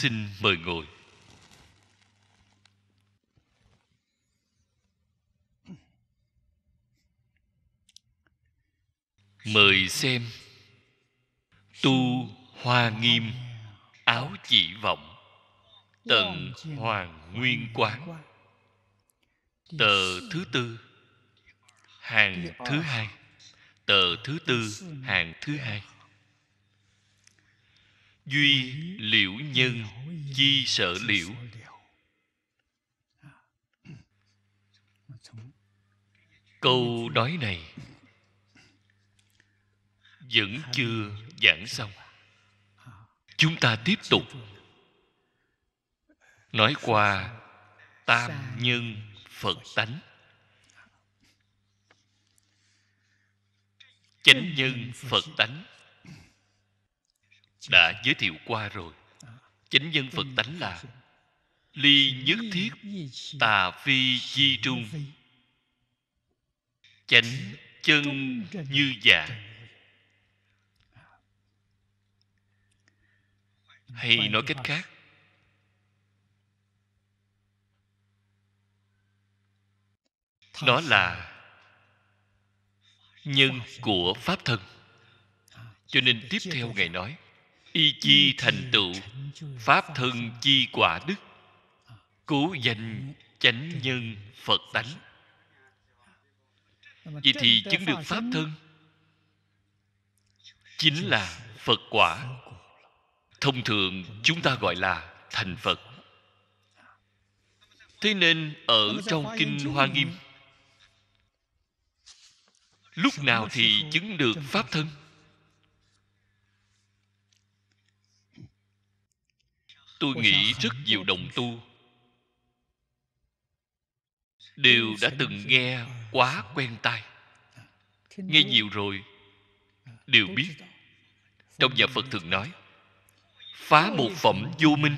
Xin mời ngồi. Mời xem Tu Hoa Nghiêm Áo Chỉ Vọng Tần Hoàng Nguyên Quán Tờ thứ tư Hàng thứ hai Tờ thứ tư Hàng thứ hai duy liễu nhân chi sở liễu câu nói này vẫn chưa giảng xong à. chúng ta tiếp tục nói qua tam nhân phật tánh à. chánh nhân phật tánh đã giới thiệu qua rồi chánh nhân phật tánh là ly nhất thiết tà phi chi trung chánh chân như giả. Dạ. hay nói cách khác đó là nhân của pháp thân à, cho nên tiếp theo ngài nói y chi thành tựu pháp thân chi quả đức cứu danh chánh nhân phật tánh vậy thì chứng được pháp thân chính là phật quả thông thường chúng ta gọi là thành phật thế nên ở trong kinh hoa nghiêm lúc nào thì chứng được pháp thân tôi nghĩ rất nhiều đồng tu đều đã từng nghe à, quá quen tai à, nghe nhiều rồi à, đều biết trong nhà phật thường nói phá một phẩm vô minh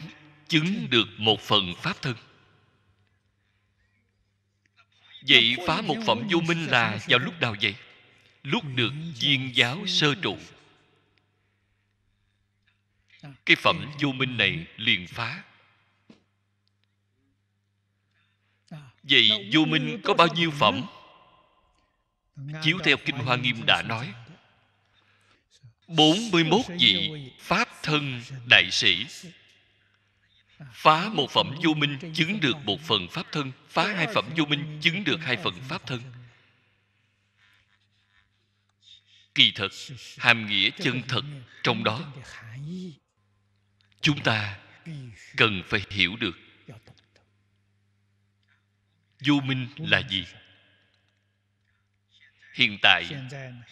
chứng được một phần pháp thân vậy phá một phẩm vô minh là vào lúc nào vậy lúc được viên giáo sơ trụ cái phẩm vô minh này liền phá vậy vô minh có bao nhiêu phẩm chiếu theo kinh hoa nghiêm đã nói 41 vị Pháp thân đại sĩ Phá một phẩm vô minh chứng được một phần Pháp thân Phá hai phẩm vô minh chứng được hai phần Pháp thân Kỳ thật, hàm nghĩa chân thật trong đó chúng ta cần phải hiểu được vô minh là gì hiện tại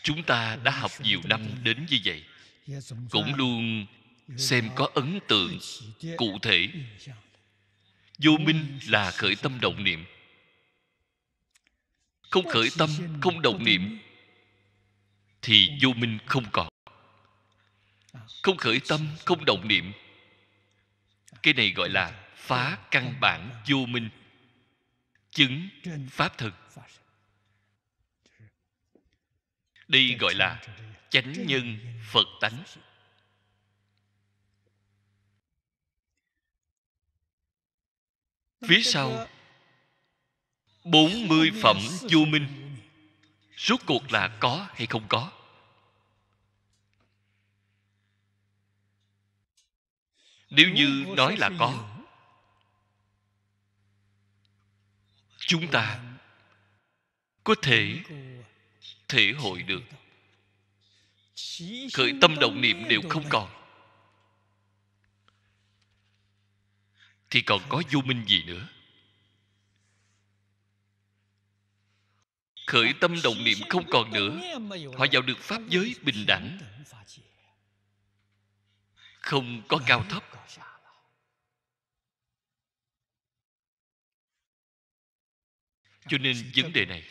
chúng ta đã học nhiều năm đến như vậy cũng luôn xem có ấn tượng cụ thể vô minh là khởi tâm động niệm không khởi tâm không động niệm thì vô minh không còn không khởi tâm không động niệm cái này gọi là phá căn bản vô minh chứng pháp thực đây gọi là chánh nhân phật tánh phía sau 40 phẩm vô minh rốt cuộc là có hay không có nếu như nói là có chúng ta có thể thể hội được khởi tâm động niệm đều không còn thì còn có vô minh gì nữa khởi tâm động niệm không còn nữa họ vào được pháp giới bình đẳng không có cao thấp cho nên vấn đề này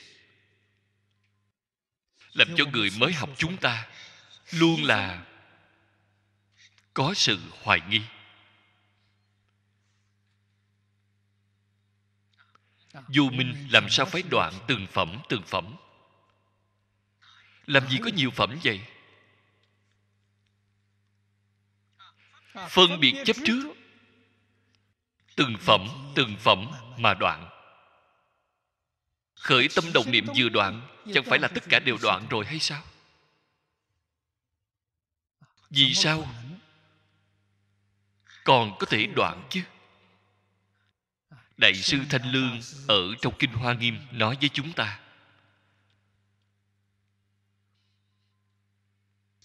làm cho người mới học chúng ta luôn là có sự hoài nghi Dù mình làm sao phải đoạn từng phẩm từng phẩm làm gì có nhiều phẩm vậy phân biệt chấp trước từng phẩm từng phẩm mà đoạn khởi tâm đồng niệm vừa đoạn chẳng phải là tất cả đều đoạn rồi hay sao vì sao còn có thể đoạn chứ đại sư thanh lương ở trong kinh hoa nghiêm nói với chúng ta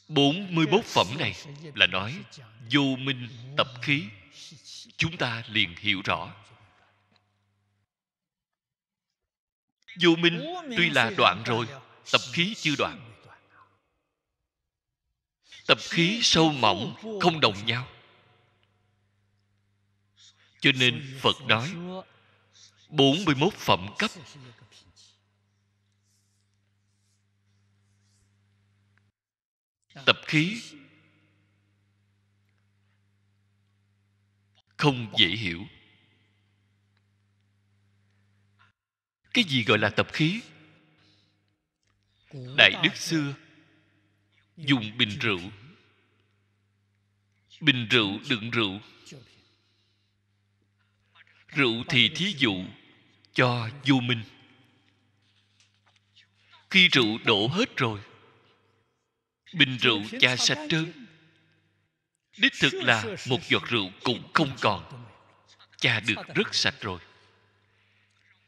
44 phẩm này là nói vô minh tập khí chúng ta liền hiểu rõ vô minh tuy là đoạn rồi tập khí chưa đoạn tập khí sâu mỏng không đồng nhau cho nên Phật nói 41 phẩm cấp tập khí không dễ hiểu cái gì gọi là tập khí đại đức xưa dùng bình rượu bình rượu đựng rượu rượu thì thí dụ cho vô minh khi rượu đổ hết rồi bình rượu cha sạch trơn đích thực là một giọt rượu cũng không còn cha được rất sạch rồi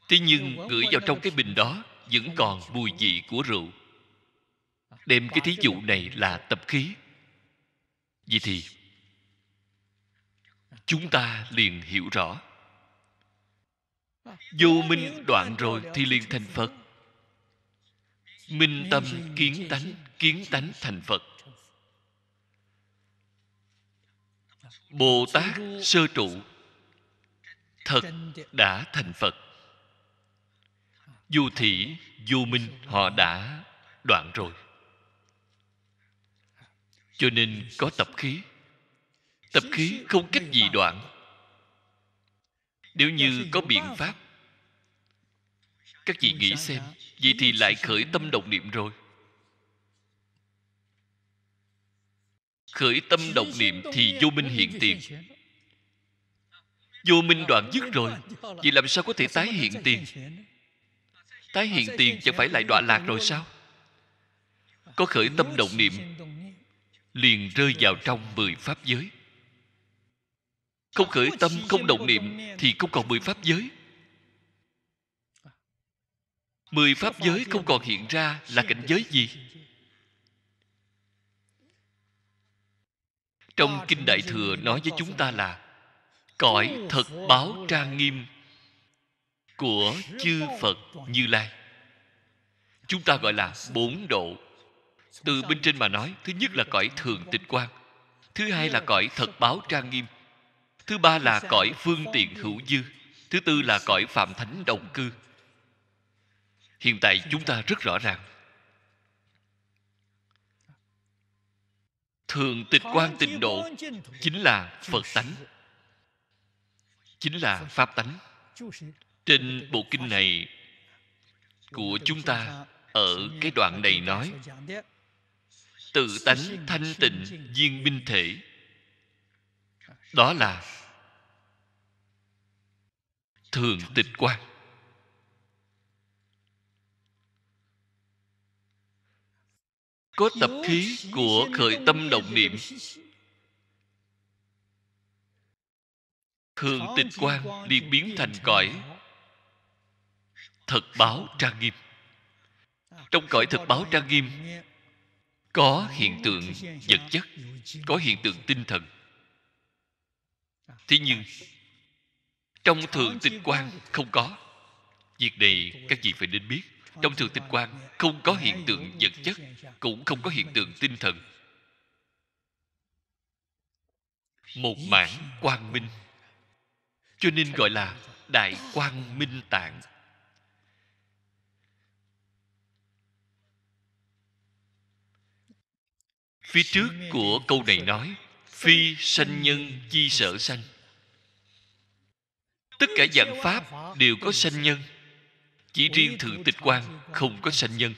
thế nhưng gửi vào trong cái bình đó vẫn còn mùi vị của rượu đem cái thí dụ này là tập khí vậy thì chúng ta liền hiểu rõ vô minh đoạn rồi thì liền thành phật minh tâm kiến tánh kiến tánh thành phật bồ tát sơ trụ thật đã thành phật Dù thị Dù minh họ đã đoạn rồi cho nên có tập khí tập khí không cách gì đoạn nếu như có biện pháp các vị nghĩ xem vậy thì lại khởi tâm động niệm rồi khởi tâm động niệm thì vô minh hiện tiền vô minh đoạn dứt rồi vậy làm sao có thể tái hiện tiền tái hiện tiền chẳng phải lại đọa lạc rồi sao có khởi tâm động niệm liền rơi vào trong mười pháp giới không khởi tâm không động niệm thì không còn mười pháp giới mười pháp giới không còn hiện ra là cảnh giới gì trong kinh đại thừa nói với chúng ta là cõi thật báo trang nghiêm của chư phật như lai chúng ta gọi là bốn độ từ bên trên mà nói thứ nhất là cõi thường tịch quan thứ hai là cõi thật báo trang nghiêm thứ ba là cõi phương tiện hữu dư thứ tư là cõi phạm thánh đồng cư hiện tại chúng ta rất rõ ràng thường tịch quan tịnh độ chính là phật tánh chính là pháp tánh trên bộ kinh này của chúng ta ở cái đoạn này nói tự tánh thanh tịnh viên minh thể đó là thường tịch quan có tập khí của khởi tâm động niệm thường tịch quan đi biến thành cõi thật báo trang nghiêm à, trong cõi thật báo trang nghiêm có hiện tượng vật chất có hiện tượng tinh thần à, thế nhưng à. trong thượng tịch quan không có việc này các vị phải nên biết trong thường tinh quang không có hiện tượng vật chất cũng không có hiện tượng tinh thần một mảng quang minh cho nên gọi là đại quang minh tạng phía trước của câu này nói phi sanh nhân chi sở sanh tất cả dạng pháp đều có sanh nhân chỉ riêng thượng tịch quan không có sanh nhân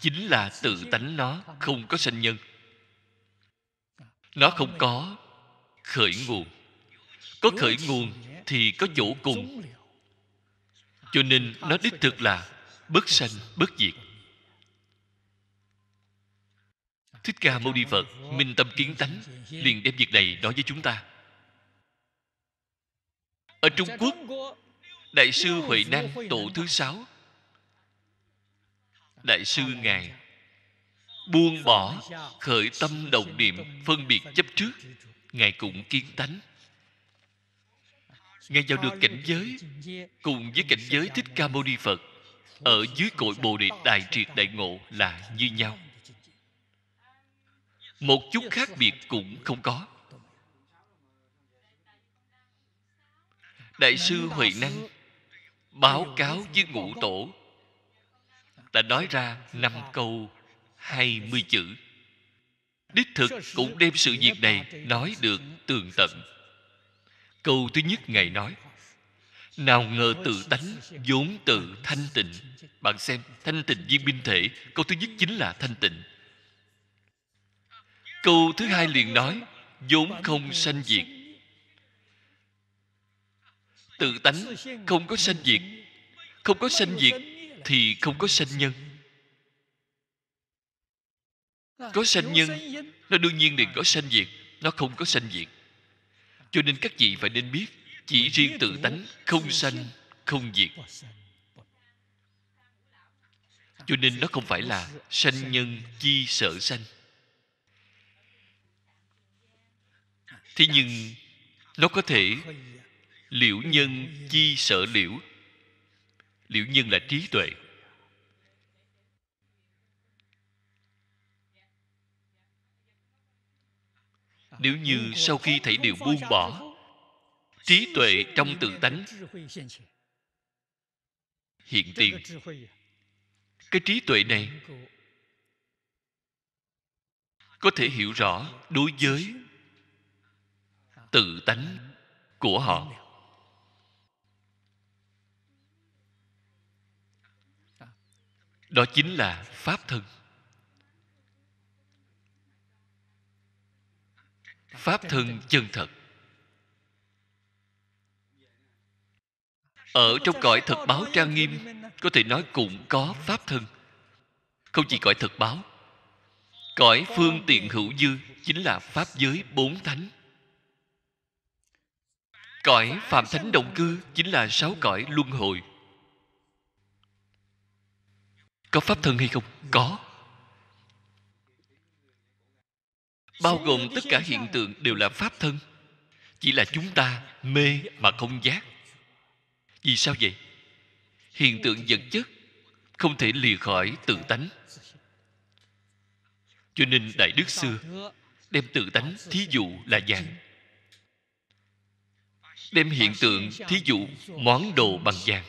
chính là tự tánh nó không có sanh nhân nó không có khởi nguồn có khởi nguồn thì có chỗ cùng cho nên nó đích thực là bất sanh bất diệt thích ca mâu ni phật minh tâm kiến tánh liền đem việc này nói với chúng ta ở trung quốc đại sư huệ năng tổ thứ sáu đại sư ngài buông bỏ khởi tâm đồng niệm phân biệt chấp trước ngài cũng kiên tánh ngài vào được cảnh giới cùng với cảnh giới thích ca mâu ni phật ở dưới cội bồ đề đại triệt đại ngộ là như nhau một chút khác biệt cũng không có đại sư huệ năng báo cáo với ngũ tổ ta nói ra năm dạ. câu hai mươi chữ đích thực cũng đem sự việc này nói được tường tận câu thứ nhất ngài nói nào ngờ tự tánh vốn tự thanh tịnh bạn xem thanh tịnh viên binh thể câu thứ nhất chính là thanh tịnh câu thứ hai liền nói vốn không sanh diệt tự tánh không có sanh diệt không có sanh diệt thì không có sanh nhân có sanh nhân nó đương nhiên liền có sanh diệt nó không có sanh diệt cho nên các vị phải nên biết chỉ riêng tự tánh không sanh không diệt cho nên nó không phải là sanh nhân chi sợ sanh thế nhưng nó có thể liễu nhân chi sở liễu liễu nhân là trí tuệ nếu như sau khi thấy điều buông bỏ trí tuệ trong tự tánh hiện tiền cái trí tuệ này có thể hiểu rõ đối với tự tánh của họ đó chính là pháp thân pháp thân chân thật ở trong cõi thật báo trang nghiêm có thể nói cũng có pháp thân không chỉ cõi thật báo cõi phương tiện hữu dư chính là pháp giới bốn thánh cõi phạm thánh động cư chính là sáu cõi luân hồi có pháp thân hay không có bao gồm tất cả hiện tượng đều là pháp thân chỉ là chúng ta mê mà không giác vì sao vậy hiện tượng vật chất không thể lìa khỏi tự tánh cho nên đại đức xưa đem tự tánh thí dụ là vàng đem hiện tượng thí dụ món đồ bằng vàng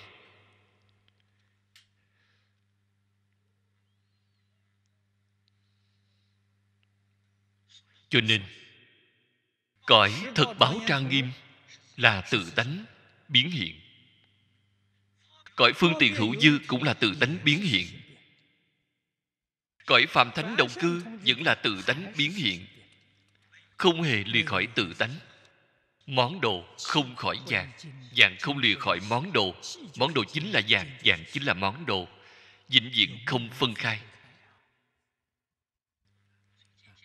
cho nên cõi thật báo trang nghiêm là tự tánh biến hiện cõi phương tiện hữu dư cũng là tự tánh biến hiện cõi phạm thánh động cư vẫn là tự tánh biến hiện không hề lìa khỏi tự tánh món đồ không khỏi vàng vàng không lìa khỏi món đồ món đồ chính là vàng vàng chính là món đồ vĩnh viễn không phân khai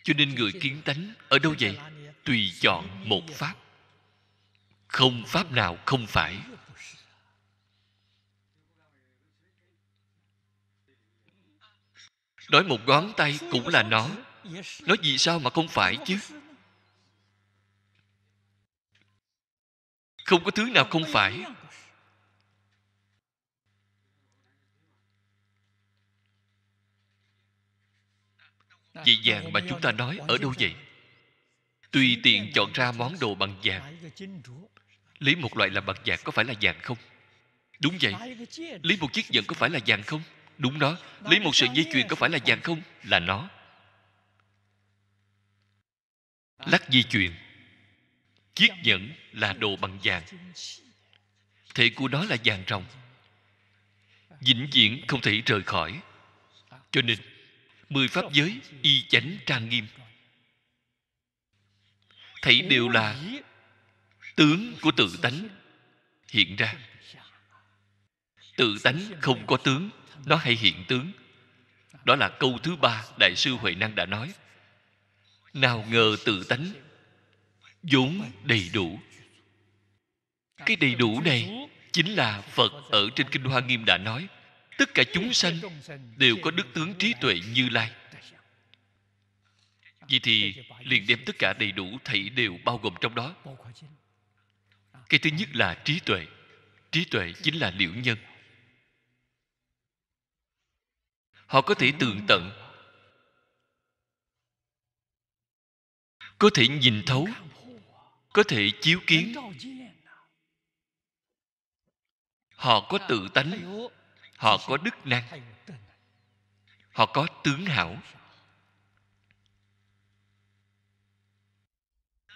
cho nên người kiến tánh ở đâu vậy tùy chọn một pháp không pháp nào không phải nói một ngón tay cũng là nó nói gì sao mà không phải chứ không có thứ nào không phải Vì vàng mà chúng ta nói ở đâu vậy? Tùy tiện chọn ra món đồ bằng vàng Lấy một loại làm bằng vàng có phải là vàng không? Đúng vậy Lấy một chiếc nhẫn có phải là vàng không? Đúng đó Lấy một sợi dây chuyền có phải là vàng không? Là nó Lắc dây chuyền Chiếc nhẫn là đồ bằng vàng Thể của nó là vàng rồng vĩnh viễn không thể rời khỏi cho nên mười pháp giới y chánh trang nghiêm thấy đều là tướng của tự tánh hiện ra tự tánh không có tướng nó hay hiện tướng đó là câu thứ ba đại sư huệ năng đã nói nào ngờ tự tánh vốn đầy đủ cái đầy đủ này chính là phật ở trên kinh hoa nghiêm đã nói tất cả chúng sanh đều có đức tướng trí tuệ như lai vì thì liền đem tất cả đầy đủ thảy đều bao gồm trong đó cái thứ nhất là trí tuệ trí tuệ chính là liễu nhân họ có thể tường tận có thể nhìn thấu có thể chiếu kiến họ có tự tánh họ có đức năng họ có tướng hảo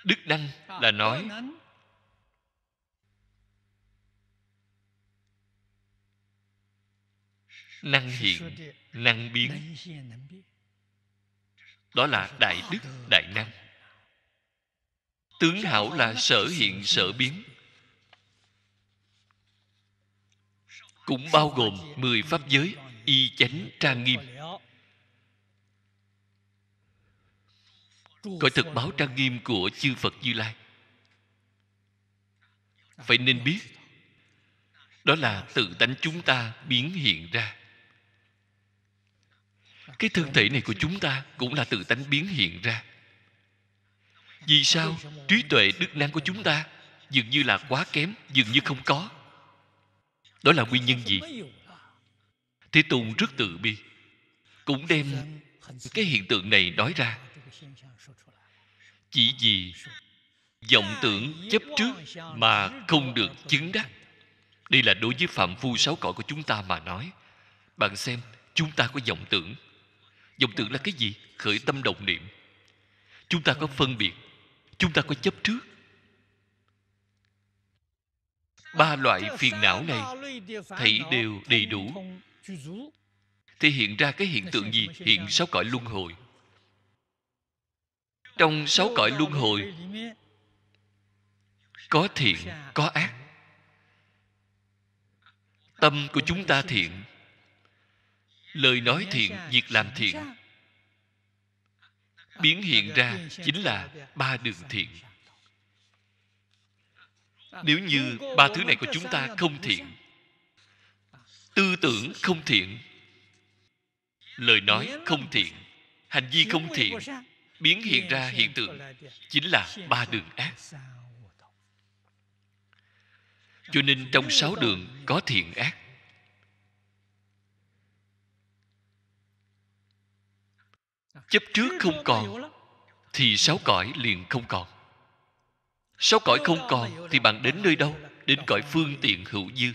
đức năng là nói năng hiện năng biến đó là đại đức đại năng tướng hảo là sở hiện sở biến cũng bao gồm mười pháp giới y chánh trang nghiêm cõi thực báo trang nghiêm của chư phật như lai phải nên biết đó là tự tánh chúng ta biến hiện ra cái thân thể này của chúng ta cũng là tự tánh biến hiện ra vì sao trí tuệ đức năng của chúng ta dường như là quá kém dường như không có đó là nguyên nhân gì thế tôn rất tự bi cũng đem cái hiện tượng này nói ra chỉ vì vọng tưởng chấp trước mà không được chứng đắc đây là đối với phạm phu sáu cõi của chúng ta mà nói bạn xem chúng ta có vọng tưởng vọng tưởng là cái gì khởi tâm đồng niệm chúng ta có phân biệt chúng ta có chấp trước ba loại phiền não này thấy đều đầy đủ thì hiện ra cái hiện tượng gì hiện sáu cõi luân hồi trong sáu cõi luân hồi có thiện có ác tâm của chúng ta thiện lời nói thiện việc làm thiện biến hiện ra chính là ba đường thiện nếu như ba thứ này của chúng ta không thiện tư tưởng không thiện lời nói không thiện hành vi không thiện biến hiện ra hiện tượng chính là ba đường ác cho nên trong sáu đường có thiện ác chấp trước không còn thì sáu cõi liền không còn sáu cõi không còn thì bạn đến nơi đâu đến cõi phương tiện hữu dư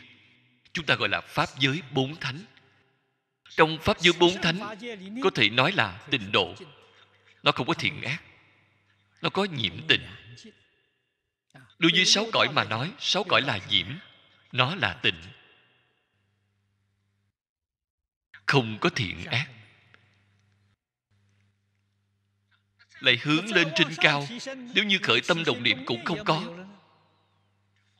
chúng ta gọi là pháp giới bốn thánh trong pháp giới bốn thánh có thể nói là tình độ nó không có thiện ác nó có nhiễm tình đối với sáu cõi mà nói sáu cõi là nhiễm nó là tình không có thiện ác lại hướng lên trên cao nếu như khởi tâm đồng niệm cũng không có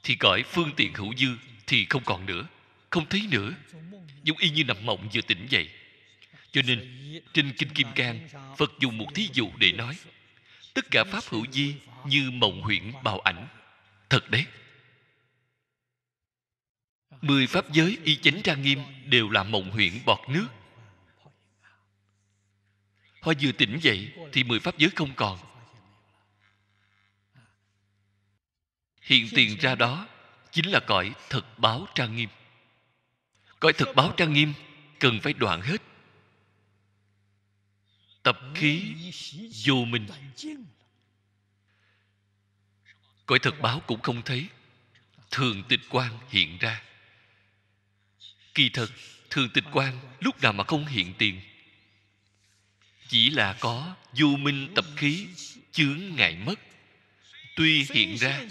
thì cõi phương tiện hữu dư thì không còn nữa không thấy nữa giống y như nằm mộng vừa tỉnh dậy cho nên trên kinh kim cang phật dùng một thí dụ để nói tất cả pháp hữu di như mộng huyễn bào ảnh thật đấy mười pháp giới y chánh trang nghiêm đều là mộng huyễn bọt nước họ vừa tỉnh dậy thì mười pháp giới không còn hiện tiền ra đó chính là cõi thực báo trang nghiêm cõi thực báo trang nghiêm cần phải đoạn hết tập khí vô minh cõi thực báo cũng không thấy thường tịch quan hiện ra kỳ thật thường tịch quan lúc nào mà không hiện tiền chỉ là có vô minh tập khí chướng ngại mất tuy hiện ra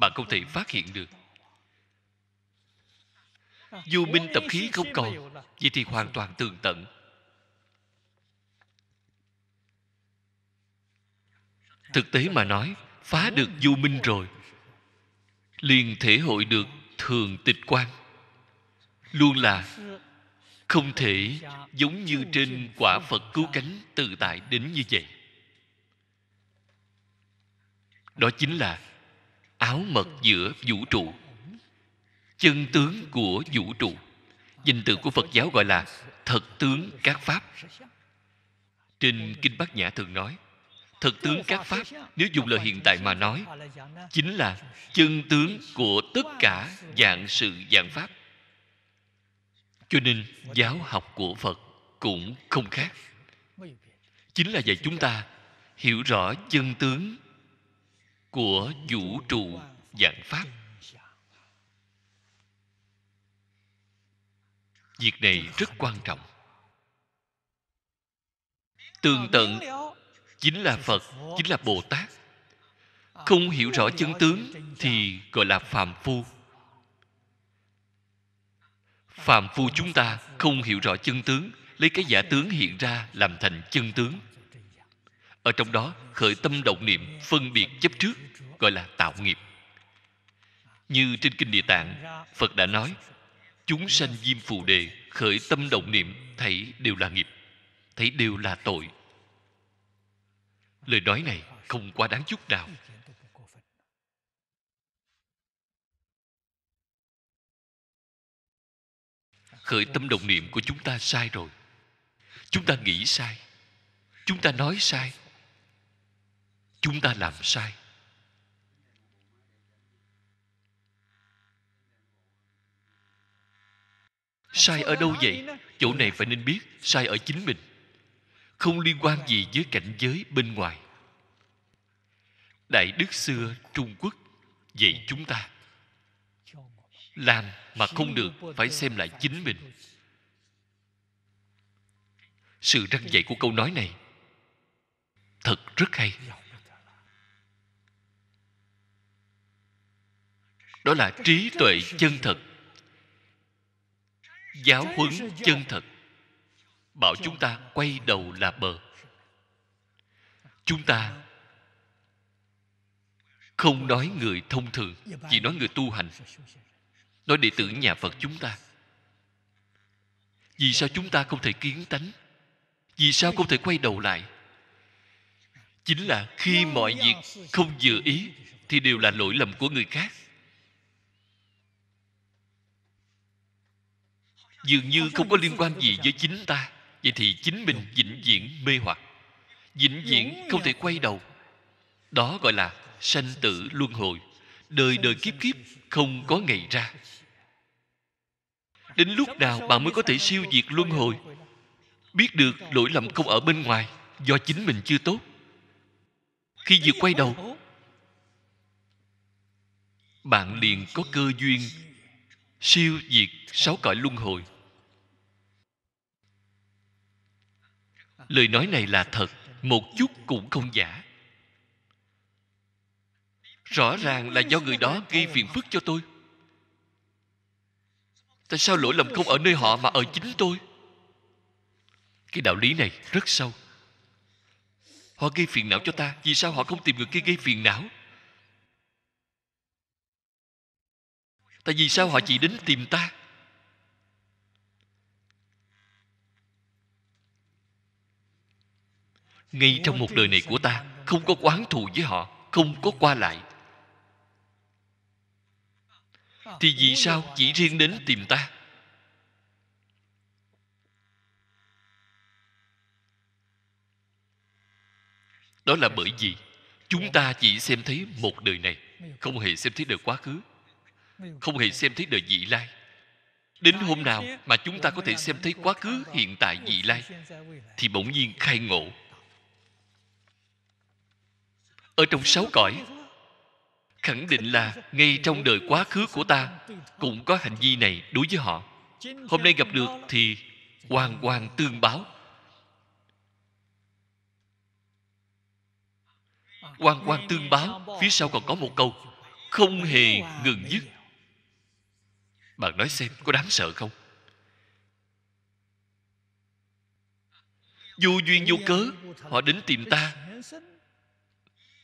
bạn không thể phát hiện được vô minh tập khí không còn vậy thì hoàn toàn tường tận thực tế mà nói phá được vô minh rồi liền thể hội được thường tịch quan luôn là không thể giống như trên quả phật cứu cánh tự tại đến như vậy đó chính là áo mật giữa vũ trụ chân tướng của vũ trụ danh từ của phật giáo gọi là thật tướng các pháp trên kinh bát nhã thường nói thật tướng các pháp nếu dùng lời hiện tại mà nói chính là chân tướng của tất cả dạng sự dạng pháp cho nên giáo học của phật cũng không khác chính là dạy chúng ta hiểu rõ chân tướng của vũ trụ dạng pháp việc này rất quan trọng tường tận chính là phật chính là bồ tát không hiểu rõ chân tướng thì gọi là phàm phu phàm phu chúng ta không hiểu rõ chân tướng lấy cái giả tướng hiện ra làm thành chân tướng ở trong đó khởi tâm động niệm phân biệt chấp trước gọi là tạo nghiệp như trên kinh địa tạng phật đã nói chúng sanh diêm phù đề khởi tâm động niệm thấy đều là nghiệp thấy đều là tội lời nói này không quá đáng chút nào khởi tâm động niệm của chúng ta sai rồi chúng ta nghĩ sai chúng ta nói sai chúng ta làm sai sai ở đâu vậy chỗ này phải nên biết sai ở chính mình không liên quan gì với cảnh giới bên ngoài đại đức xưa trung quốc dạy chúng ta làm mà không được phải xem lại chính mình sự răng dạy của câu nói này thật rất hay đó là trí tuệ chân thật giáo huấn chân thật bảo chúng ta quay đầu là bờ chúng ta không nói người thông thường chỉ nói người tu hành nói đệ tử nhà phật chúng ta vì sao chúng ta không thể kiến tánh vì sao không thể quay đầu lại chính là khi mọi việc không vừa ý thì đều là lỗi lầm của người khác dường như không có liên quan gì với chính ta vậy thì chính mình vĩnh viễn mê hoặc vĩnh viễn không thể quay đầu đó gọi là sanh tử luân hồi đời đời kiếp kiếp không có ngày ra đến lúc nào bạn mới có thể siêu diệt luân hồi biết được lỗi lầm không ở bên ngoài do chính mình chưa tốt khi vừa quay đầu bạn liền có cơ duyên siêu diệt sáu cõi luân hồi lời nói này là thật một chút cũng không giả rõ ràng là do người đó gây phiền phức cho tôi tại sao lỗi lầm không ở nơi họ mà ở chính tôi cái đạo lý này rất sâu họ gây phiền não cho ta vì sao họ không tìm người kia gây phiền não tại vì sao họ chỉ đến tìm ta ngay trong một đời này của ta không có quán thù với họ không có qua lại thì vì sao chỉ riêng đến tìm ta đó là bởi vì chúng ta chỉ xem thấy một đời này không hề xem thấy đời quá khứ không hề xem thấy đời vị lai đến hôm nào mà chúng ta có thể xem thấy quá khứ hiện tại vị lai thì bỗng nhiên khai ngộ ở trong sáu cõi khẳng định là ngay trong đời quá khứ của ta cũng có hành vi này đối với họ hôm nay gặp được thì hoàn hoàn tương báo hoàn hoàn tương báo phía sau còn có một câu không hề ngừng dứt bạn nói xem có đáng sợ không vô duyên vô cớ họ đến tìm ta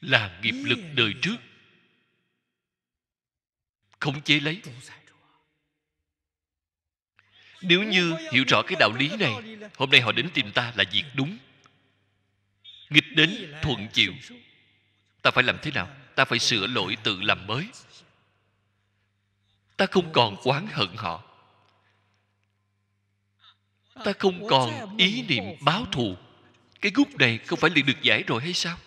làm nghiệp lực đời trước khống chế lấy nếu như hiểu rõ cái đạo lý này hôm nay họ đến tìm ta là việc đúng nghịch đến thuận chịu ta phải làm thế nào ta phải sửa lỗi tự làm mới ta không còn oán hận họ ta không còn ý niệm báo thù cái gút này không phải liền được giải rồi hay sao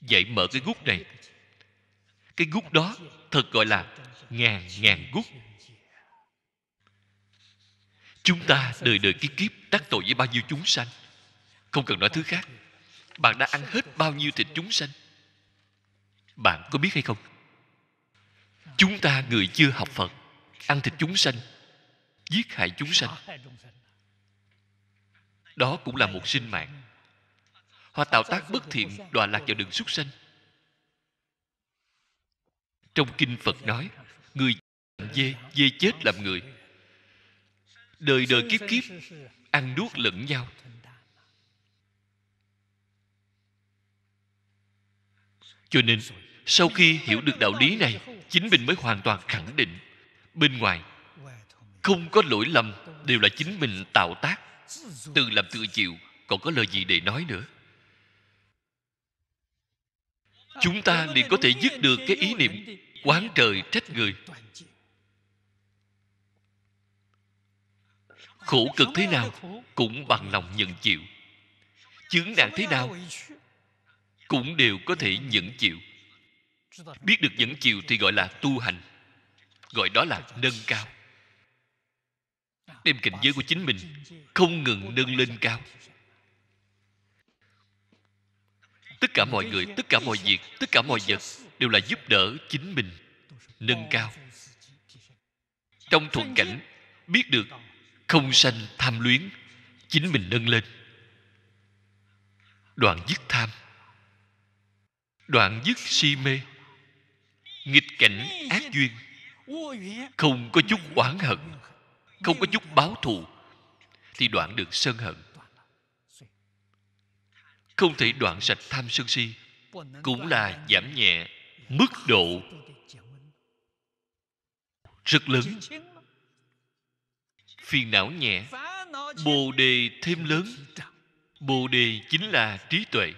vậy mở cái gút này cái gút đó thật gọi là ngàn ngàn gút chúng ta đời đời kiếp kiếp đắc tội với bao nhiêu chúng sanh không cần nói thứ khác bạn đã ăn hết bao nhiêu thịt chúng sanh bạn có biết hay không chúng ta người chưa học phật ăn thịt chúng sanh giết hại chúng sanh đó cũng là một sinh mạng họ tạo tác bất thiện đọa lạc vào đường xuất sanh trong kinh phật nói người làm dê dê chết làm người đời đời kiếp kiếp ăn nuốt lẫn nhau cho nên sau khi hiểu được đạo lý này chính mình mới hoàn toàn khẳng định bên ngoài không có lỗi lầm đều là chính mình tạo tác tự làm tự chịu còn có lời gì để nói nữa chúng ta liền có thể dứt được cái ý niệm quán trời trách người khổ cực thế nào cũng bằng lòng nhận chịu chứng nạn thế nào cũng đều có thể nhẫn chịu biết được nhẫn chịu thì gọi là tu hành gọi đó là nâng cao đem cảnh giới của chính mình không ngừng nâng lên cao tất cả mọi người tất cả mọi việc tất cả mọi vật đều là giúp đỡ chính mình nâng cao trong thuận cảnh biết được không sanh tham luyến chính mình nâng lên đoạn dứt tham đoạn dứt si mê nghịch cảnh ác duyên không có chút oán hận không có chút báo thù thì đoạn được sân hận không thể đoạn sạch tham sân si cũng là giảm nhẹ mức độ rất lớn phiền não nhẹ bồ đề thêm lớn bồ đề chính là trí tuệ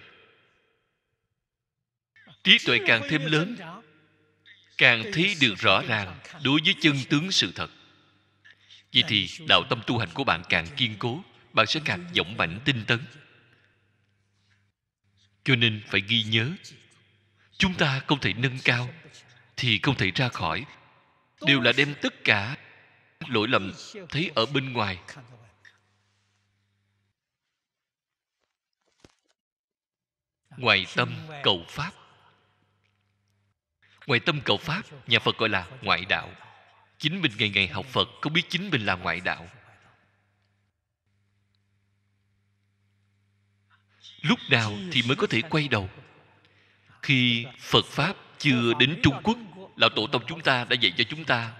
trí tuệ càng thêm lớn càng thấy được rõ ràng đối với chân tướng sự thật vậy thì đạo tâm tu hành của bạn càng kiên cố bạn sẽ càng dũng mãnh tinh tấn cho nên phải ghi nhớ chúng ta không thể nâng cao thì không thể ra khỏi đều là đem tất cả lỗi lầm thấy ở bên ngoài ngoài tâm cầu pháp ngoài tâm cầu pháp nhà phật gọi là ngoại đạo chính mình ngày ngày học phật không biết chính mình là ngoại đạo lúc nào thì mới có thể quay đầu khi phật pháp chưa đến trung quốc lão tổ tông chúng ta đã dạy cho chúng ta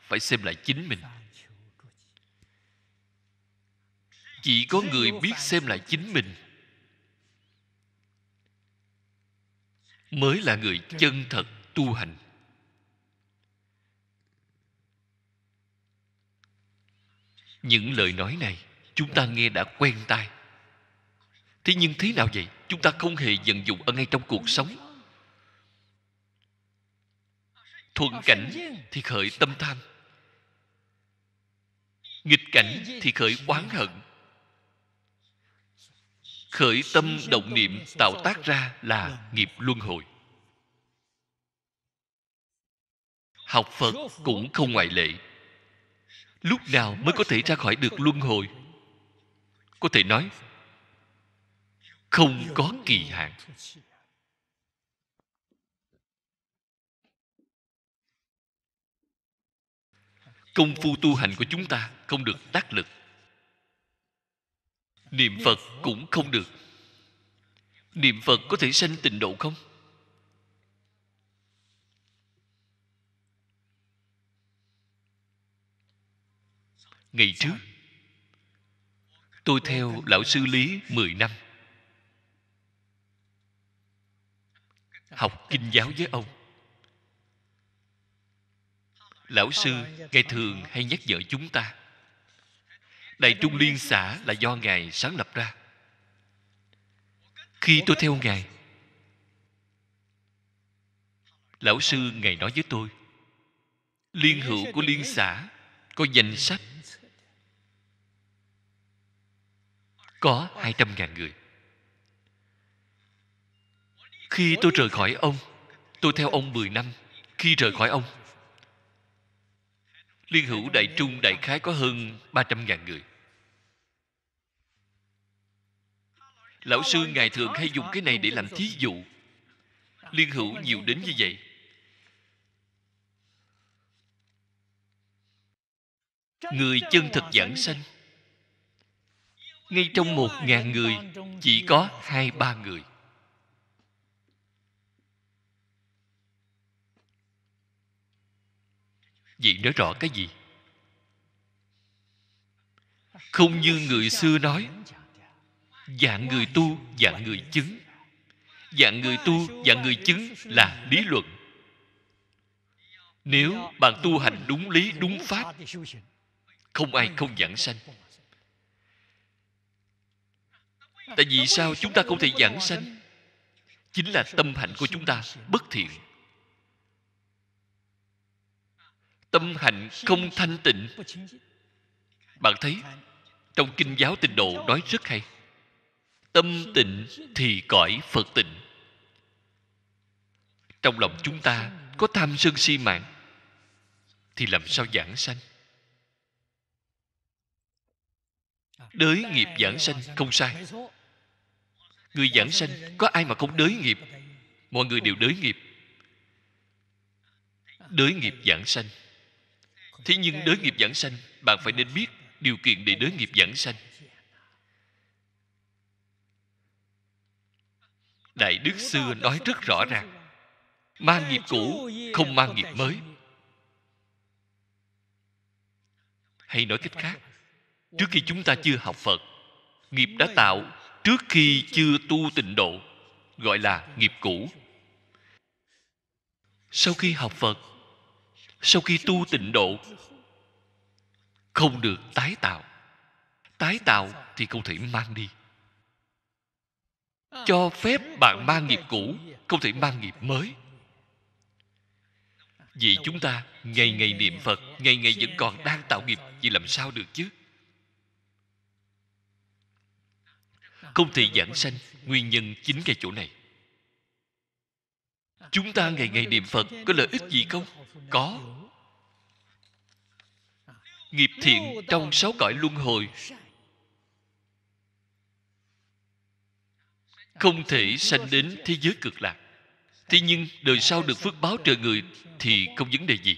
phải xem lại chính mình chỉ có người biết xem lại chính mình mới là người chân thật tu hành những lời nói này chúng ta nghe đã quen tai thế nhưng thế nào vậy chúng ta không hề vận dụng ở ngay trong cuộc sống thuận ờ, cảnh thì khởi tâm tham nghịch cảnh thì khởi oán hận khởi tâm động niệm tạo tác ra là nghiệp luân hồi học phật cũng không ngoại lệ lúc nào mới có thể ra khỏi được luân hồi có thể nói không có kỳ hạn công phu tu hành của chúng ta không được tác lực niệm phật cũng không được niệm phật có thể sanh tình độ không ngày trước tôi theo lão sư lý 10 năm học kinh giáo với ông lão sư ngày thường hay nhắc nhở chúng ta đại trung liên xã là do ngài sáng lập ra khi tôi theo ngài lão sư ngài nói với tôi liên hữu của liên xã có danh sách có 200.000 người. Khi tôi rời khỏi ông, tôi theo ông 10 năm. Khi rời khỏi ông, liên hữu đại trung đại khái có hơn 300.000 người Lão sư Ngài thường hay dùng cái này để làm thí dụ Liên hữu nhiều đến như vậy Người chân thật giảng sanh Ngay trong một ngàn người Chỉ có hai ba người Vậy nói rõ cái gì? Không như người xưa nói Dạng người tu, dạng người chứng Dạng người tu, dạng người chứng là lý luận Nếu bạn tu hành đúng lý, đúng pháp Không ai không giảng sanh Tại vì sao chúng ta không thể giảng sanh Chính là tâm hạnh của chúng ta bất thiện tâm hạnh không thanh tịnh bạn thấy trong kinh giáo tịnh độ nói rất hay tâm tịnh thì cõi phật tịnh trong lòng chúng ta có tham sân si mạng thì làm sao giảng sanh đới nghiệp giảng sanh không sai người giảng sanh có ai mà không đới nghiệp mọi người đều đới nghiệp đới nghiệp giảng sanh thế nhưng đới nghiệp giảng sanh bạn phải nên biết điều kiện để đới nghiệp giảng sanh đại đức xưa nói rất rõ ràng mang nghiệp cũ không mang nghiệp mới hay nói cách khác trước khi chúng ta chưa học phật nghiệp đã tạo trước khi chưa tu tịnh độ gọi là nghiệp cũ sau khi học phật sau khi tu tịnh độ không được tái tạo tái tạo thì không thể mang đi cho phép bạn mang nghiệp cũ không thể mang nghiệp mới vì chúng ta ngày ngày niệm phật ngày ngày vẫn còn đang tạo nghiệp thì làm sao được chứ không thể giảng sanh nguyên nhân chính cái chỗ này chúng ta ngày ngày niệm phật có lợi ích gì không có nghiệp thiện trong sáu cõi luân hồi không thể sanh đến thế giới cực lạc thế nhưng đời sau được phước báo trời người thì không vấn đề gì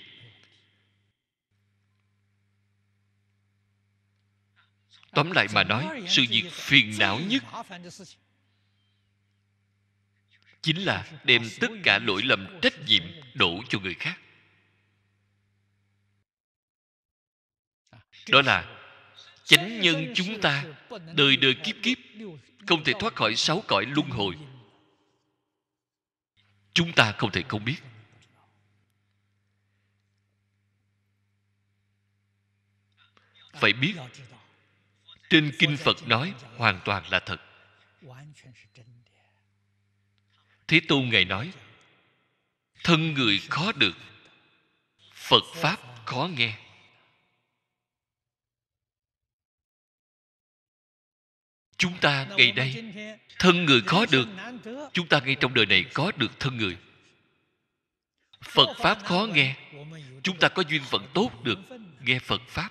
tóm lại mà nói sự việc phiền não nhất chính là đem tất cả lỗi lầm trách nhiệm đổ cho người khác đó là chánh nhân chúng ta đời đời kiếp kiếp không thể thoát khỏi sáu cõi luân hồi chúng ta không thể không biết phải biết trên kinh phật nói hoàn toàn là thật thế tôn ngài nói thân người khó được phật pháp khó nghe chúng ta ngày đây thân người khó được chúng ta ngay trong đời này có được thân người phật pháp khó nghe chúng ta có duyên phận tốt được nghe phật pháp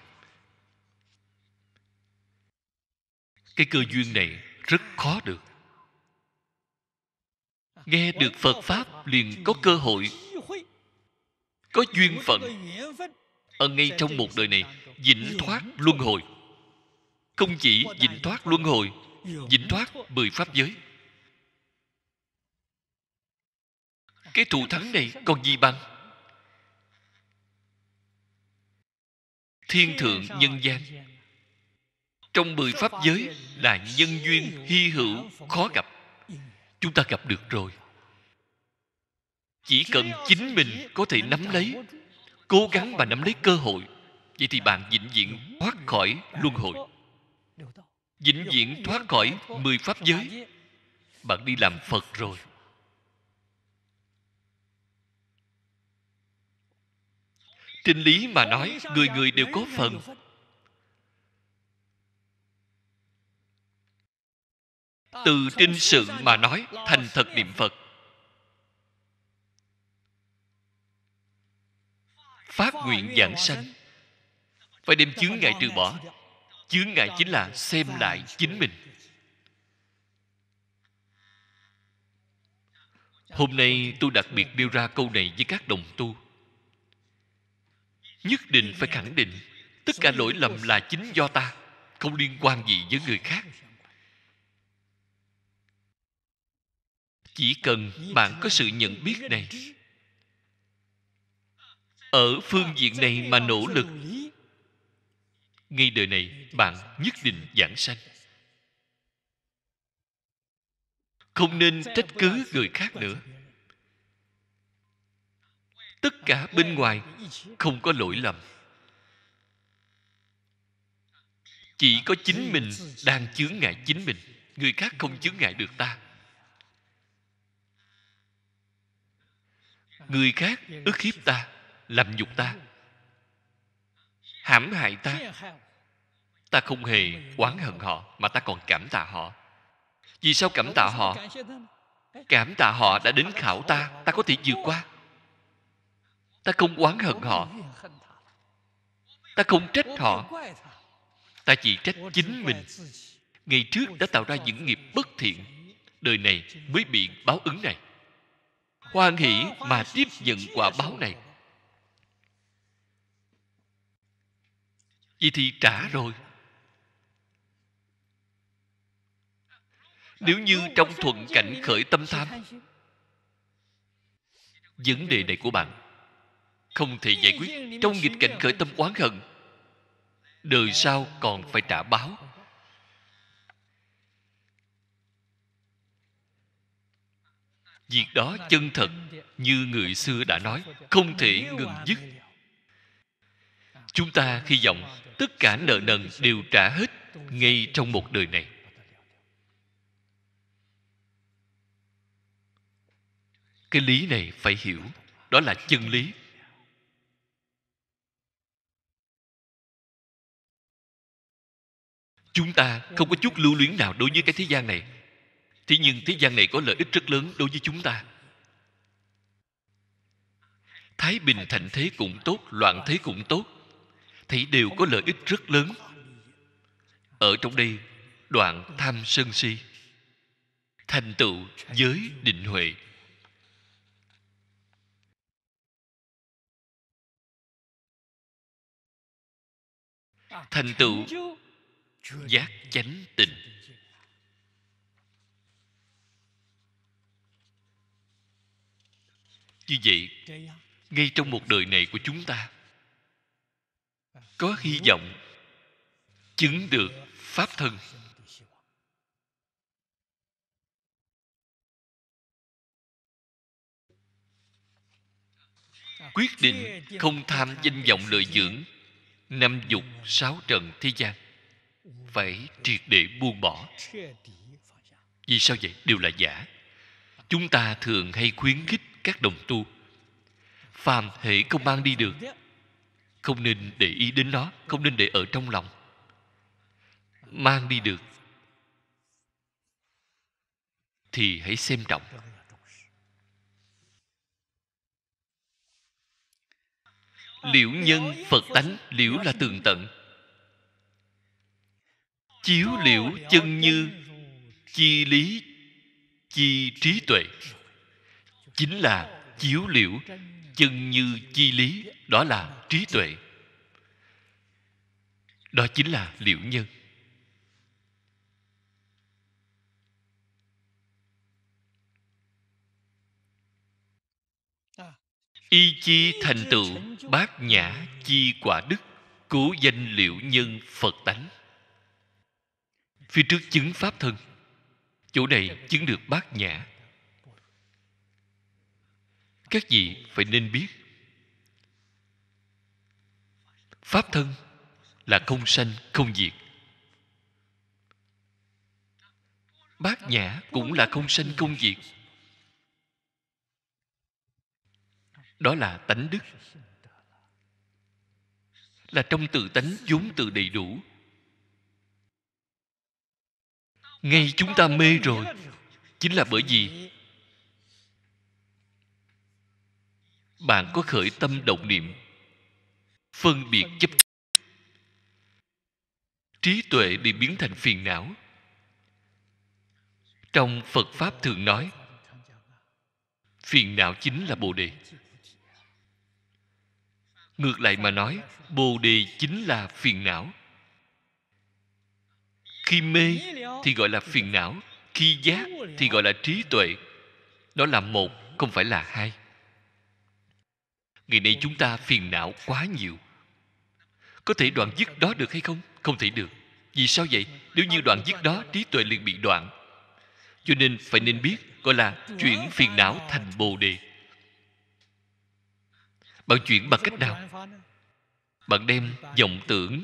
cái cơ duyên này rất khó được nghe được phật pháp liền có cơ hội có duyên phận ở ngay trong một đời này vĩnh thoát luân hồi không chỉ vĩnh thoát luân hồi vĩnh thoát mười pháp giới cái thù thắng này còn gì bằng thiên thượng nhân gian trong mười pháp giới là nhân duyên hy hữu khó gặp chúng ta gặp được rồi chỉ cần chính mình có thể nắm lấy cố gắng và nắm lấy cơ hội vậy thì bạn vĩnh viễn thoát khỏi luân hồi vĩnh viễn thoát khỏi mười pháp giới bạn đi làm phật rồi trên lý mà nói người người đều có phần từ trinh sự mà nói thành thật niệm phật phát nguyện giảng sanh phải đem chướng ngại trừ bỏ chướng ngại chính là xem lại chính mình hôm nay tôi đặc biệt đưa ra câu này với các đồng tu nhất định phải khẳng định tất cả lỗi lầm là chính do ta không liên quan gì với người khác chỉ cần bạn có sự nhận biết này ở phương diện này mà nỗ lực ngay đời này bạn nhất định giảng sanh không nên trách cứ người khác nữa tất cả bên ngoài không có lỗi lầm chỉ có chính mình đang chướng ngại chính mình người khác không chướng ngại được ta người khác ức hiếp ta làm nhục ta hãm hại ta ta không hề oán hận họ mà ta còn cảm tạ họ vì sao cảm tạ họ cảm tạ họ đã đến khảo ta ta có thể vượt qua ta không oán hận họ ta không trách họ ta chỉ trách chính mình ngày trước đã tạo ra những nghiệp bất thiện đời này mới bị báo ứng này hoan hỷ mà tiếp nhận quả báo này vậy thì trả rồi nếu như trong thuận cảnh khởi tâm tham vấn đề này của bạn không thể giải quyết trong nghịch cảnh khởi tâm oán hận đời sau còn phải trả báo việc đó chân thật như người xưa đã nói không thể ngừng dứt chúng ta hy vọng tất cả nợ nần đều trả hết ngay trong một đời này cái lý này phải hiểu đó là chân lý chúng ta không có chút lưu luyến nào đối với cái thế gian này thế nhưng thế gian này có lợi ích rất lớn đối với chúng ta thái bình thạnh thế cũng tốt loạn thế cũng tốt thì đều có lợi ích rất lớn ở trong đây đoạn tham sân si thành tựu giới định huệ thành tựu giác chánh tịnh như vậy ngay trong một đời này của chúng ta có hy vọng chứng được pháp thân quyết định không tham danh vọng lợi dưỡng năm dục sáu trần thế gian phải triệt để buông bỏ vì sao vậy đều là giả chúng ta thường hay khuyến khích các đồng tu phàm hệ không mang đi được không nên để ý đến nó không nên để ở trong lòng mang đi được thì hãy xem trọng liễu nhân phật tánh liễu là tường tận chiếu liễu chân như chi lý chi trí tuệ chính là chiếu liễu chân như chi lý đó là trí tuệ đó chính là liễu nhân y chi thành tựu bát nhã chi quả đức cứu danh liễu nhân phật tánh phía trước chứng pháp thân chỗ này chứng được bát nhã các vị phải nên biết pháp thân là không sanh không diệt bát nhã cũng là không sanh không diệt đó là tánh đức là trong tự tánh vốn tự đầy đủ ngay chúng ta mê rồi chính là bởi vì bạn có khởi tâm động niệm phân biệt chấp trí tuệ bị biến thành phiền não trong phật pháp thường nói phiền não chính là bồ đề ngược lại mà nói bồ đề chính là phiền não khi mê thì gọi là phiền não khi giác thì gọi là trí tuệ đó là một không phải là hai ngày nay chúng ta phiền não quá nhiều có thể đoạn dứt đó được hay không không thể được vì sao vậy nếu như đoạn dứt đó trí tuệ liền bị đoạn cho nên phải nên biết gọi là chuyển phiền não thành bồ đề bạn chuyển bằng cách nào bạn đem vọng tưởng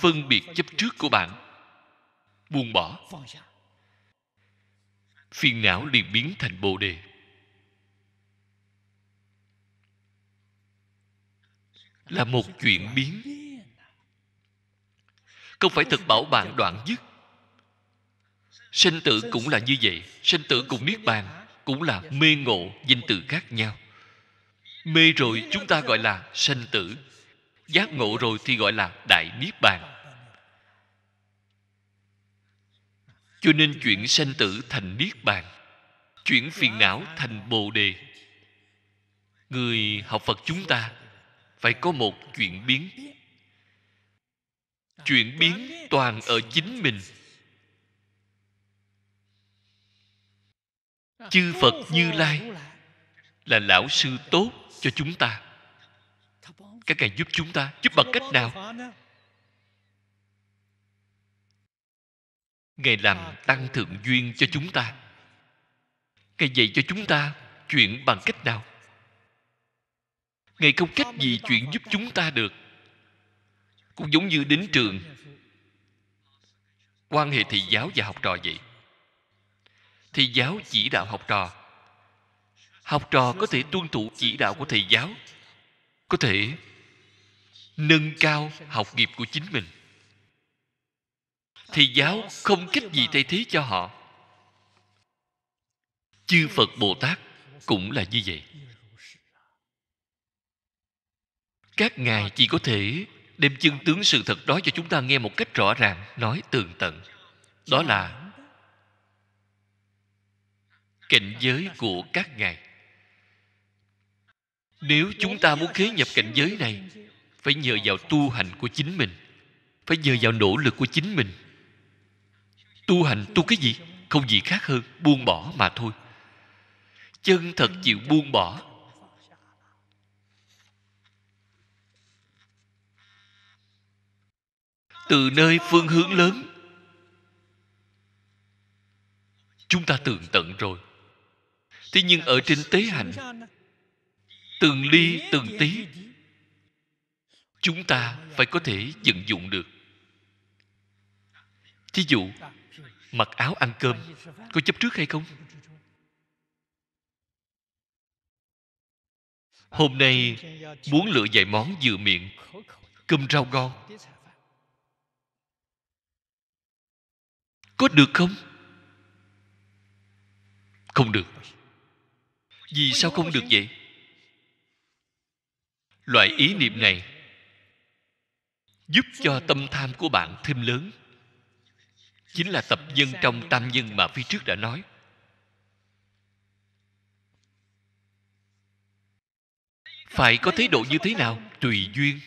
phân biệt chấp trước của bạn buông bỏ phiền não liền biến thành bồ đề là một chuyện biến không phải thực bảo bạn đoạn dứt sinh tử cũng là như vậy sinh tử cùng niết bàn cũng là mê ngộ danh từ khác nhau mê rồi chúng ta gọi là sinh tử giác ngộ rồi thì gọi là đại niết bàn cho nên chuyển sanh tử thành niết bàn chuyển phiền não thành bồ đề người học phật chúng ta phải có một chuyển biến chuyển biến toàn ở chính mình chư phật như lai là lão sư tốt cho chúng ta các ngài giúp chúng ta giúp bằng cách nào ngài làm ờ, tăng thượng duyên cho ừ. chúng ta ngài dạy cho chúng ta chuyện bằng cách nào ngài không cách gì chuyện giúp chúng ta được cũng giống như đến trường quan hệ thầy giáo và học trò vậy thầy giáo chỉ đạo học trò học trò có thể tuân thủ chỉ đạo của thầy giáo có thể nâng cao học nghiệp của chính mình thì giáo không cách gì thay thế cho họ chư phật bồ tát cũng là như vậy các ngài chỉ có thể đem chân tướng sự thật đó cho chúng ta nghe một cách rõ ràng nói tường tận đó là cảnh giới của các ngài nếu chúng ta muốn khế nhập cảnh giới này phải nhờ vào tu hành của chính mình phải nhờ vào nỗ lực của chính mình tu hành tu cái gì không gì khác hơn buông bỏ mà thôi chân thật chịu buông bỏ từ nơi phương hướng lớn chúng ta tường tận rồi thế nhưng ở trên tế hạnh từng ly từng tí chúng ta phải có thể vận dụng được thí dụ mặc áo ăn cơm có chấp trước hay không hôm nay muốn lựa vài món dự miệng cơm rau ngon có được không không được vì sao không được vậy loại ý niệm này giúp cho tâm tham của bạn thêm lớn chính là tập dân trong tam dân mà phía trước đã nói phải có thái độ như thế nào tùy duyên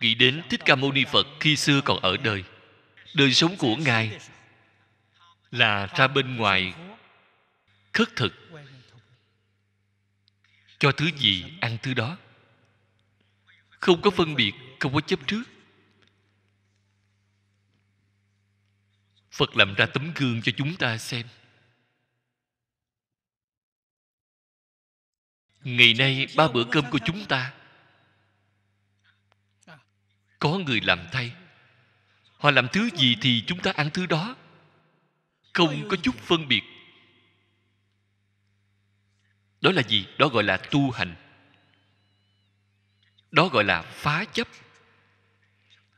nghĩ đến thích ca mâu ni phật khi xưa còn ở đời đời sống của ngài là ra bên ngoài khất thực cho thứ gì ăn thứ đó không có phân biệt không có chấp trước phật làm ra tấm gương cho chúng ta xem ngày nay ba bữa cơm của chúng ta có người làm thay họ làm thứ gì thì chúng ta ăn thứ đó không có chút phân biệt đó là gì đó gọi là tu hành đó gọi là phá chấp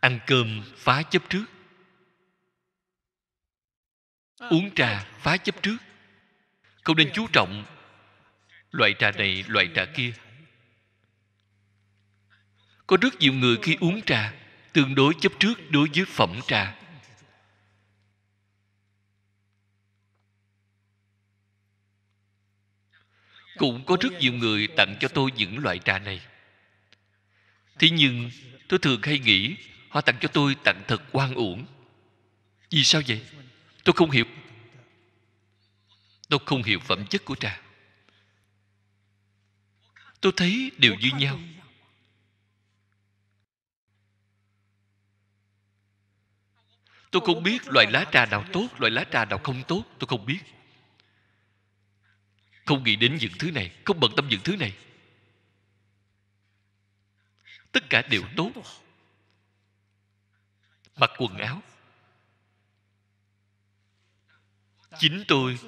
ăn cơm phá chấp trước uống trà phá chấp trước không nên chú trọng loại trà này loại trà kia có rất nhiều người khi uống trà tương đối chấp trước đối với phẩm trà cũng có rất nhiều người tặng cho tôi những loại trà này thế nhưng tôi thường hay nghĩ họ tặng cho tôi tặng thật oan uổng vì sao vậy tôi không hiểu tôi không hiểu phẩm chất của trà tôi thấy đều như nhau tôi không biết loại lá trà nào tốt loại lá trà nào không tốt tôi không biết không nghĩ đến những thứ này không bận tâm những thứ này tất cả đều tốt mặc quần áo chính tôi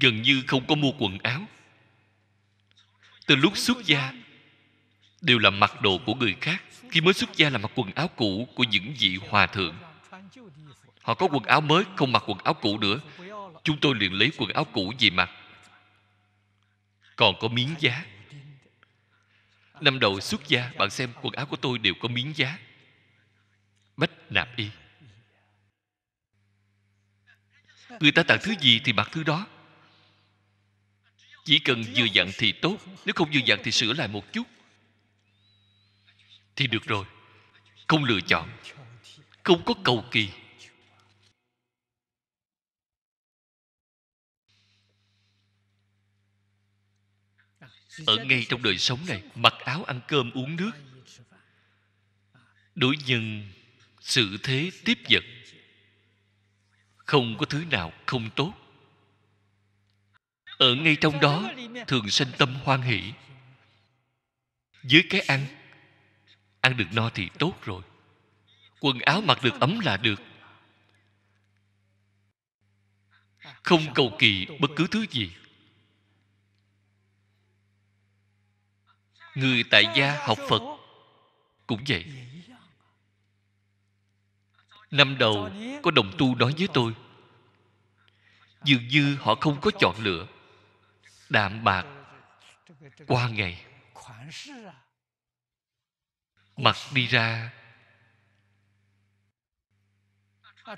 gần như không có mua quần áo từ lúc xuất gia đều là mặc đồ của người khác khi mới xuất gia là mặc quần áo cũ của những vị hòa thượng họ có quần áo mới không mặc quần áo cũ nữa chúng tôi liền lấy quần áo cũ về mặc còn có miếng giá năm đầu xuất gia bạn xem quần áo của tôi đều có miếng giá bách nạp y người ta tặng thứ gì thì mặc thứ đó chỉ cần vừa dặn thì tốt nếu không vừa dặn thì sửa lại một chút thì được rồi không lựa chọn không có cầu kỳ ở ngay trong đời sống này mặc áo ăn cơm uống nước đối nhân sự thế tiếp vật không có thứ nào không tốt ở ngay trong đó thường sinh tâm hoan hỷ dưới cái ăn ăn được no thì tốt rồi quần áo mặc được ấm là được không cầu kỳ bất cứ thứ gì người tại gia học phật cũng vậy năm đầu có đồng tu nói với tôi dường như họ không có chọn lựa đạm bạc qua ngày mặc đi ra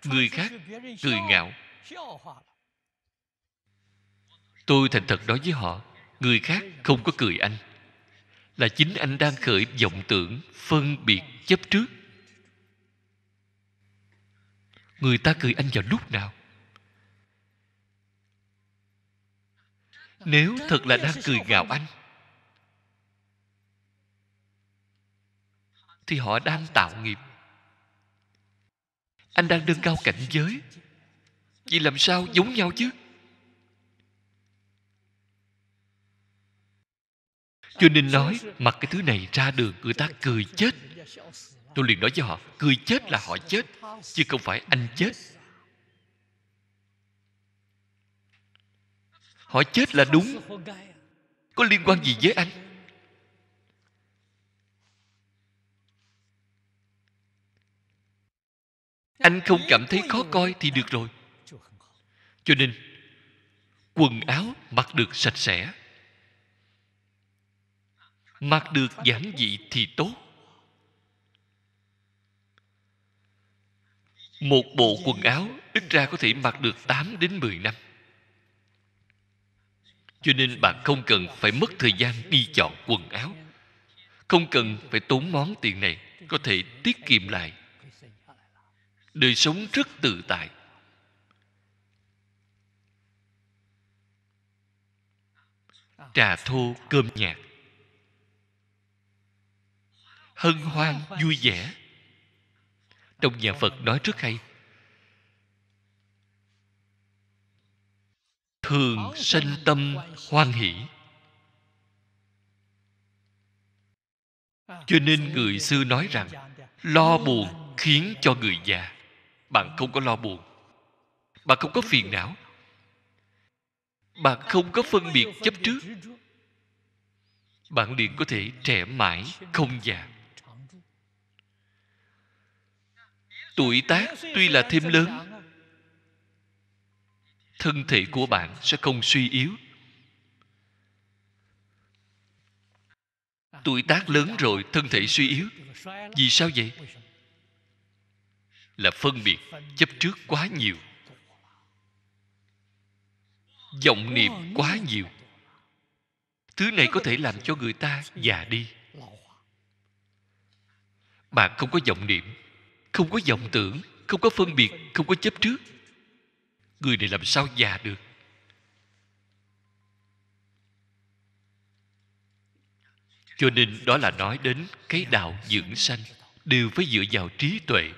người khác cười ngạo tôi thành thật nói với họ người khác không có cười anh là chính anh đang khởi vọng tưởng phân biệt chấp trước người ta cười anh vào lúc nào nếu thật là đang cười gào anh thì họ đang tạo nghiệp anh đang nâng cao cảnh giới vì làm sao giống nhau chứ cho nên nói mặc cái thứ này ra đường người ta cười chết tôi liền nói với họ cười chết là họ chết chứ không phải anh chết họ chết là đúng có liên quan gì với anh anh không cảm thấy khó coi thì được rồi cho nên quần áo mặc được sạch sẽ mặc được giản dị thì tốt một bộ quần áo ít ra có thể mặc được 8 đến 10 năm cho nên bạn không cần phải mất thời gian đi chọn quần áo không cần phải tốn món tiền này có thể tiết kiệm lại đời sống rất tự tại trà thô cơm nhạt hân hoan vui vẻ trong nhà phật nói rất hay thường sanh tâm hoan hỷ cho nên người xưa nói rằng lo buồn khiến cho người già bạn không có lo buồn bạn không có phiền não bạn không có phân biệt chấp trước bạn liền có thể trẻ mãi không già tuổi tác tuy là thêm lớn thân thể của bạn sẽ không suy yếu tuổi tác lớn rồi thân thể suy yếu vì sao vậy là phân biệt chấp trước quá nhiều vọng niệm quá nhiều thứ này có thể làm cho người ta già đi bạn không có vọng niệm không có vọng tưởng không có phân biệt không có chấp trước người này làm sao già được cho nên đó là nói đến cái đạo dưỡng sanh đều phải dựa vào trí tuệ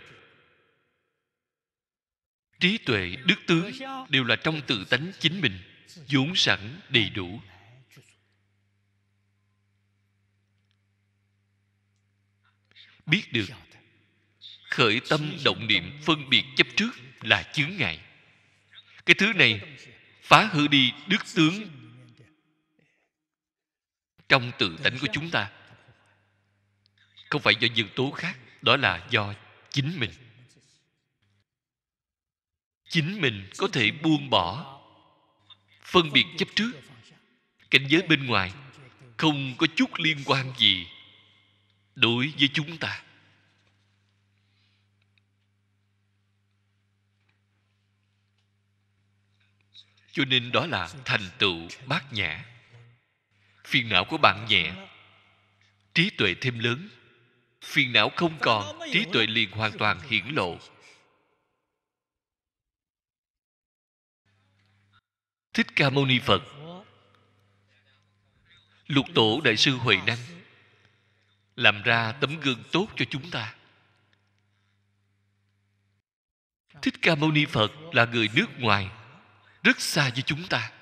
trí tuệ đức tướng đều là trong tự tánh chính mình vốn sẵn đầy đủ biết được khởi tâm động niệm phân biệt chấp trước là chướng ngại cái thứ này phá hư đi đức tướng trong tự tánh của chúng ta không phải do nhân tố khác đó là do chính mình chính mình có thể buông bỏ phân biệt chấp trước cảnh giới bên ngoài không có chút liên quan gì đối với chúng ta cho nên đó là thành tựu bát nhã phiền não của bạn nhẹ trí tuệ thêm lớn phiền não không còn trí tuệ liền hoàn toàn hiển lộ thích ca mâu ni phật lục tổ đại sư huệ năng làm ra tấm gương tốt cho chúng ta thích ca mâu ni phật là người nước ngoài rất xa với chúng ta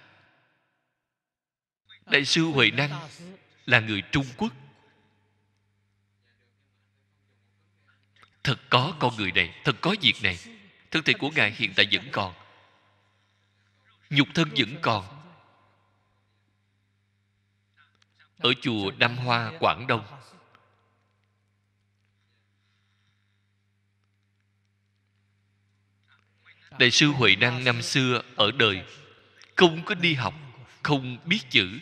đại sư huệ năng là người trung quốc thật có con người này thật có việc này thân thể của ngài hiện tại vẫn còn nhục thân vẫn còn ở chùa nam hoa quảng đông đại sư huệ năng năm xưa ở đời không có đi học không biết chữ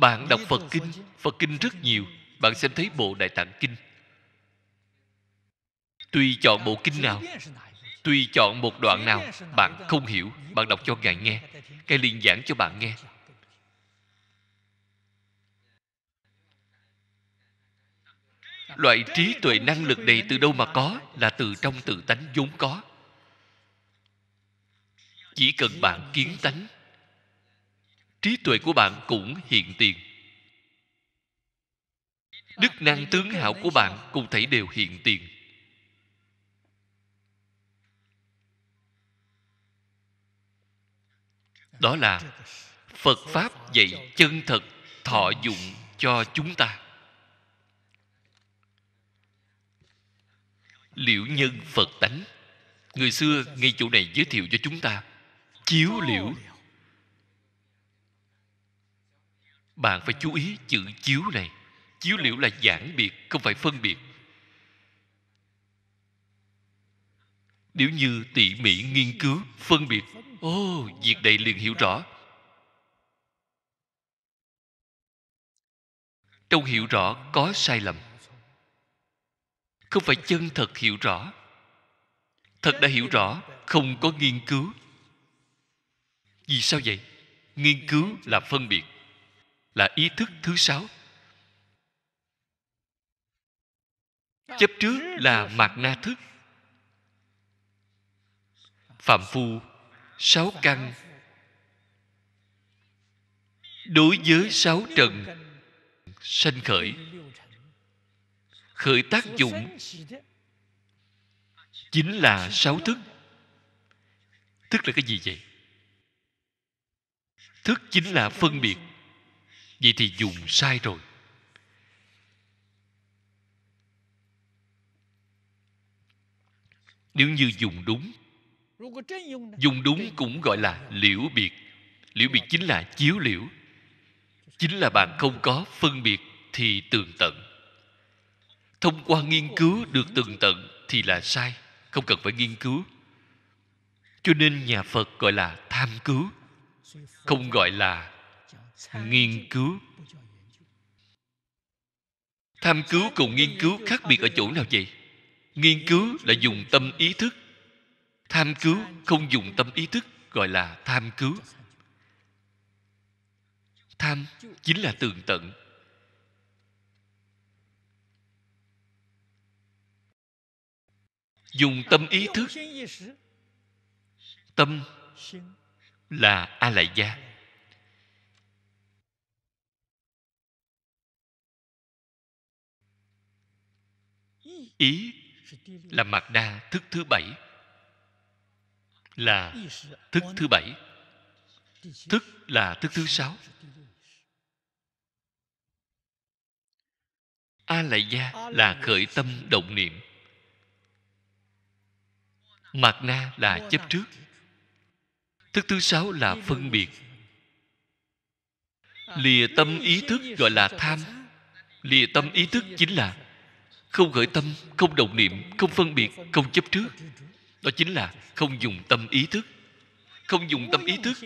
bạn đọc phật kinh phật kinh rất nhiều bạn xem thấy bộ đại tạng kinh tùy chọn bộ kinh nào tùy chọn một đoạn nào bạn không hiểu bạn đọc cho ngài nghe ngài liền giảng cho bạn nghe loại trí tuệ năng lực này từ đâu mà có là từ trong tự tánh vốn có chỉ cần bạn kiến tánh trí tuệ của bạn cũng hiện tiền đức năng tướng hảo của bạn cũng thể đều hiện tiền đó là phật pháp dạy chân thật thọ dụng cho chúng ta liễu nhân phật tánh người xưa ngay chỗ này giới thiệu cho chúng ta chiếu liễu bạn phải chú ý chữ chiếu này chiếu liễu là giảng biệt không phải phân biệt nếu như tỉ mỉ nghiên cứu phân biệt ô oh, việc này liền hiểu rõ trong hiểu rõ có sai lầm không phải chân thật hiểu rõ thật đã hiểu rõ không có nghiên cứu vì sao vậy nghiên cứu là phân biệt là ý thức thứ sáu chấp trước là mạt na thức phạm phu sáu căn đối với sáu trần sanh khởi khởi tác dụng chính là sáu thức thức là cái gì vậy thức chính là phân biệt vậy thì dùng sai rồi nếu như dùng đúng dùng đúng cũng gọi là liễu biệt liễu biệt chính là chiếu liễu chính là bạn không có phân biệt thì tường tận thông qua nghiên cứu được tường tận thì là sai không cần phải nghiên cứu cho nên nhà phật gọi là tham cứu không gọi là nghiên cứu tham cứu cùng nghiên cứu khác biệt ở chỗ nào vậy nghiên cứu là dùng tâm ý thức tham cứu không dùng tâm ý thức gọi là tham cứu tham chính là tường tận dùng tâm ý thức tâm là a lại gia ý là mặt đa thức thứ bảy là thức thứ bảy thức là thức thứ sáu a lại gia là khởi tâm động niệm mạt na là chấp trước thức thứ sáu là phân biệt à, lìa tâm ý thức gọi là tham lìa tâm ý thức chính là không khởi tâm không đồng niệm không phân biệt không chấp trước đó chính là không dùng tâm ý thức không dùng tâm ý thức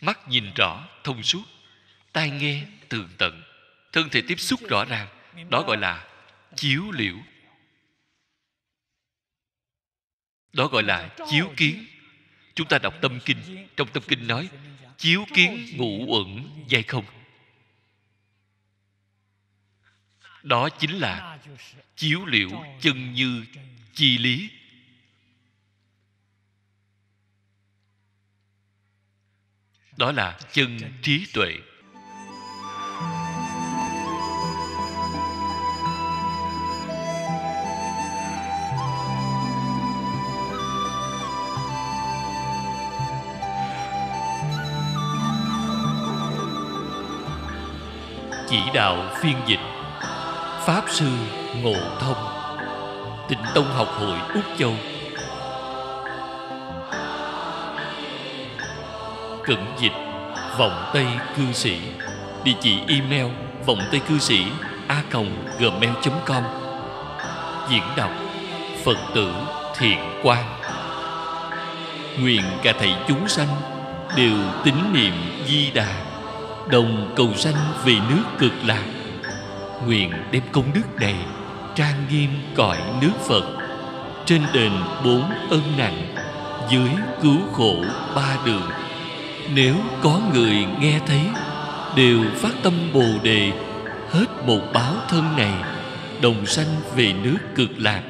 mắt nhìn rõ thông suốt tai nghe tường tận thân thể tiếp xúc rõ ràng đó gọi là chiếu liễu đó gọi là chiếu kiến chúng ta đọc tâm kinh trong tâm kinh nói chiếu kiến ngũ uẩn dai không đó chính là chiếu liễu chân như chi lý đó là chân trí tuệ chỉ đạo phiên dịch Pháp Sư Ngộ Thông Tịnh Tông Học Hội Úc Châu cận dịch Vòng Tây Cư Sĩ Địa chỉ email vòng tây cư sĩ a gmail.com Diễn đọc Phật tử Thiện Quang Nguyện cả thầy chúng sanh đều tín niệm Di Đà đồng cầu sanh vì nước cực lạc Nguyện đem công đức này Trang nghiêm cõi nước Phật Trên đền bốn ân nặng Dưới cứu khổ ba đường Nếu có người nghe thấy Đều phát tâm Bồ Đề Hết một báo thân này Đồng sanh về nước cực lạc